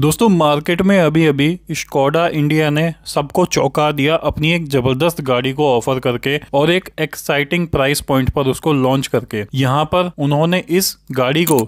दोस्तों मार्केट में अभी अभी स्कोडा इंडिया ने सबको चौंका दिया अपनी एक जबरदस्त गाड़ी को ऑफर करके और एक एक्साइटिंग प्राइस पॉइंट पर उसको लॉन्च करके यहाँ पर उन्होंने इस गाड़ी को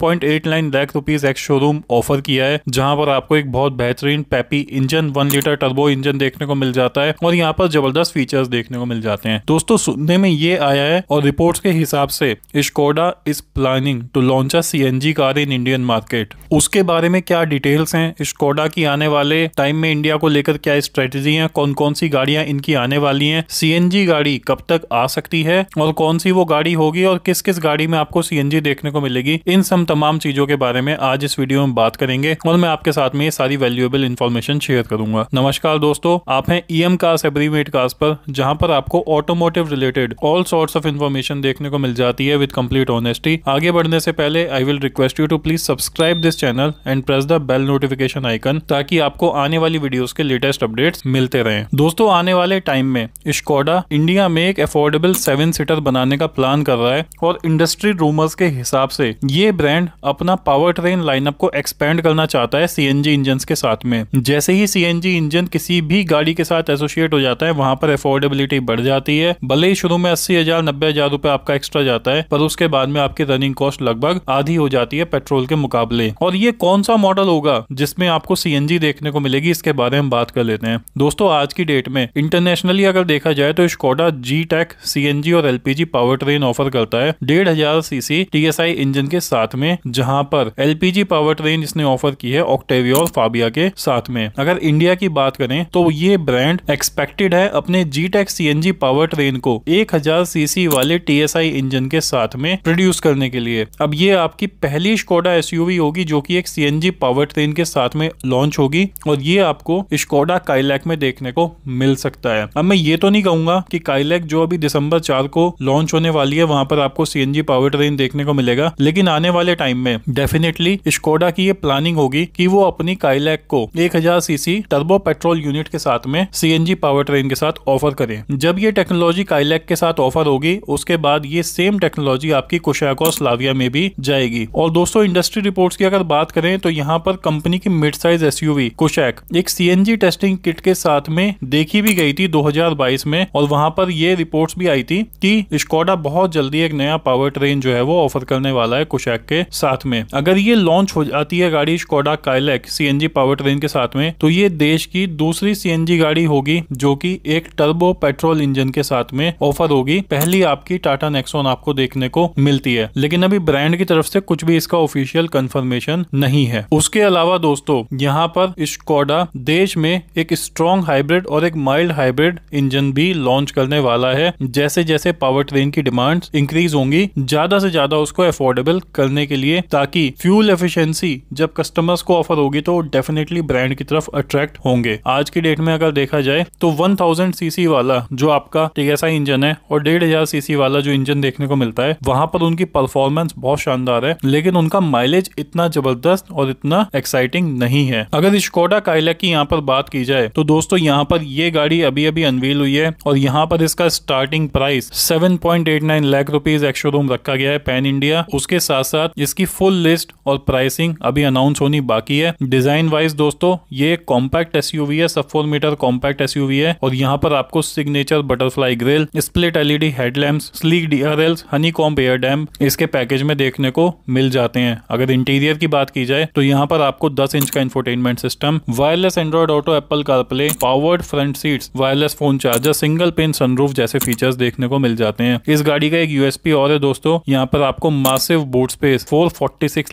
point eight nine lakh rupees ex showroom offer किया है जहां पर आपको एक बहुत बेहतरीन peppy engine one litre turbo engine देखने को मिल जाता है और यहाँ पर जबरदस्त फीचर्स देखने को मिल जाते हैं दोस्तों सुनने में ये आया है और रिपोर्ट के हिसाब से Skoda is planning to launch a C car in Indian market उसके बारे में क्या डिटेल डिटेल्स हैं स्कोडा की आने वाले टाइम में इंडिया को लेकर क्या स्ट्रेटेजी है कौन कौन सी गाड़ियां इनकी आने वाली हैं सीएनजी गाड़ी कब तक आ सकती है और कौन सी वो गाड़ी होगी और किस किस गाड़ी में आपको सीएनजी देखने को मिलेगी इन सब तमाम चीजों के बारे में आज इस वीडियो में बात करेंगे और मैं आपके साथ में ये सारी वैल्यूएबल इन्फॉर्मेशन शेयर करूंगा नमस्कार दोस्तों आप हैं ई एम कार्स एब्रीमेट कार्स पर जहाँ पर आपको automotive related all sorts of information देखने को मिल जाती है विद कम्प्लीट ऑनेस्टी आगे बढ़ने से पहले I will request you to please subscribe this channel and press the bell bell notification icon ताकि आपको आने वाली वीडियोस के लेटेस्ट अपडेट्स मिलते रहें दोस्तों आने वाले टाइम में स्कोडा इंडिया में एक अफोर्डेबल सेवन सीटर बनाने का प्लान कर रहा है और इंडस्ट्री रूमर्स के हिसाब से ये ब्रांड अपना पावर ट्रेन लाइनअप को एक्सपेंड करना चाहता है सीएनजी इंजन के साथ में जैसे ही सीएनजी इंजन किसी भी गाड़ी के साथ एसोसिएट हो जाता है वहां पर अफोर्डेबिलिटी बढ़ जाती है भले ही शुरू में अस्सी हजार नब्बे हजार रूपए आपका एक्स्ट्रा जाता है पर उसके बाद में आपकी रनिंग कॉस्ट लगभग आधी हो जाती है पेट्रोल के मुकाबले और ये कौन सा मॉडल होगा होगा जिसमें आपको सीएनजी देखने को मिलेगी इसके बारे में बात कर लेते हैं दोस्तों आज की डेट में इंटरनेशनली अगर देखा जाए तो स्कोडा जी टेक सी और एलपीजी पावर ट्रेन ऑफर करता है डेढ़ हजार सीसी टीएसआई इंजन के साथ में जहां पर एलपीजी पावर ट्रेन इसने ऑफर की है ऑक्टेविया और फाबिया के साथ में अगर इंडिया की बात करें तो ये ब्रांड एक्सपेक्टेड है अपने G tec C powertrain को 1000 सीसी वाले टीएसआई इंजन के साथ में प्रोड्यूस करने के लिए अब ये आपकी पहली स्कोडा एसयूवी होगी जो कि एक सीएनजी पावर ट्रेन के साथ में लॉन्च होगी और ये आपको स्कोडा काइलैक में देखने को मिल सकता है अब मैं ये तो नहीं कहूंगा कि काइलैक जो अभी दिसंबर चार को लॉन्च होने वाली है वहां पर आपको सीएनजी पावर ट्रेन देखने को मिलेगा लेकिन आने वाले टाइम में डेफिनेटली स्कोडा की ये प्लानिंग होगी कि वो अपनी काइलैक को 1000 सीसी टर्बो पेट्रोल यूनिट के साथ में सीएनजी पावर ट्रेन के साथ ऑफर करें जब ये टेक्नोलॉजी काइलैक के साथ ऑफर होगी उसके बाद ये सेम टेक्नोलॉजी आपकी कुशाको स्लाविया में भी जाएगी और दोस्तों इंडस्ट्री रिपोर्ट की अगर बात करें तो यहाँ पर कंपनी की मिड साइज एस कुशैक एक सी टेस्टिंग किट के साथ में देखी भी गई थी 2022 में और वहां पर ये रिपोर्ट्स भी आई थी कि स्कोडा बहुत जल्दी एक नया पावर ट्रेन जो है वो ऑफर करने वाला है कुशैक के साथ में अगर ये लॉन्च हो जाती है गाड़ी Skoda Kylaq CNG powertrain के साथ में तो ये देश की दूसरी सी गाड़ी होगी जो की एक टर्बो पेट्रोल इंजन के साथ में ऑफर होगी पहली आपकी टाटा नेक्सोन आपको देखने को मिलती है लेकिन अभी ब्रांड की तरफ से कुछ भी इसका ऑफिशियल कंफर्मेशन नहीं है उसके अलावा अलावा दोस्तों यहाँ पर स्कोडा देश में एक स्ट्रॉन्ग हाइब्रिड और एक माइल्ड हाइब्रिड इंजन भी लॉन्च करने वाला है जैसे जैसे पावर ट्रेन की डिमांड इंक्रीज होंगी ज्यादा से ज्यादा उसको अफोर्डेबल करने के लिए ताकि फ्यूल एफिशिएंसी जब कस्टमर्स को ऑफर होगी तो डेफिनेटली ब्रांड की तरफ अट्रैक्ट होंगे आज की डेट में अगर देखा जाए तो 1000 सीसी वाला जो आपका टीएसआई इंजन है और डेढ़ हजार सीसी वाला जो इंजन देखने को मिलता है वहां पर उनकी परफॉर्मेंस बहुत शानदार है लेकिन उनका माइलेज इतना जबरदस्त और इतना एक्साइटिंग नहीं है अगर स्कोडा काइला की यहाँ पर बात की जाए तो दोस्तों यहाँ पर ये गाड़ी अभी अभी अनवील हुई है और यहाँ पर इसका starting price 7.89 lakh rupees ex showroom रखा गया है पैन इंडिया उसके साथ साथ इसकी फुल लिस्ट और प्राइसिंग अभी अनाउंस होनी बाकी है डिजाइन वाइज दोस्तों ये कॉम्पैक्ट एसयूवी है सब फोर मीटर कॉम्पैक्ट एसयूवी है और यहाँ पर आपको signature butterfly grille split LED headlamp sleek DRL honeycomb air dam इसके पैकेज में देखने को मिल जाते हैं अगर इंटीरियर की बात की जाए तो यहाँ पर आप आपको 10 इंच का infotainment system wireless Android Auto Apple CarPlay powered front seat wireless phone charger single pane sunroof जैसे फीचर्स देखने को मिल जाते हैं इस गाड़ी का एक यूएसपी और है दोस्तों यहाँ पर आपको massive boot space four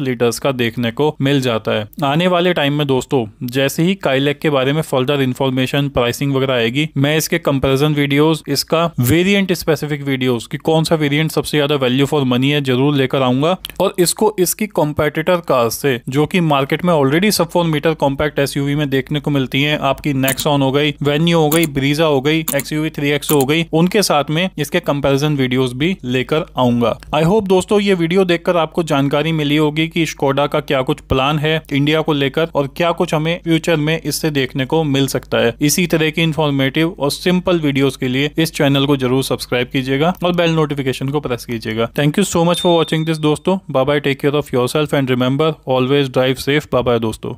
litres का देखने को मिल जाता है आने वाले टाइम में दोस्तों जैसे ही काइलेक के बारे में फर्दर इन्फॉर्मेशन प्राइसिंग वगैरह आएगी मैं इसके कंपेरिजन वीडियोस इसका वेरिएंट स्पेसिफिक वीडियोस कि कौन सा वेरिएंट सबसे ज्यादा वैल्यू फॉर मनी है जरूर लेकर आऊंगा और इसको इसकी कॉम्पेटिटर कार से जो की मार्केट में में ऑलरेडी सब फोन मीटर कॉम्पैक्ट एसयूवी में देखने को मिलती है आपकी नेक्सॉन हो गई वेन्यू हो गई ब्रीजा हो गई एक्सयूवी थ्री हो गई उनके साथ में इसके कंपेरिजन वीडियो भी लेकर आऊंगा आई होप दोस्तों ये वीडियो देखकर आपको जानकारी मिली होगी की स्कोडा का क्या कुछ प्लान है इंडिया को लेकर और क्या कुछ हमें फ्यूचर में इससे देखने को मिल सकता है इसी तरह की इन्फॉर्मेटिव और सिंपल वीडियोस के लिए इस चैनल को जरूर सब्सक्राइब कीजिएगा और बेल नोटिफिकेशन को प्रेस कीजिएगा thank you so much for watching this दोस्तों bye take care of yourself and remember always drive safe bye दोस्तों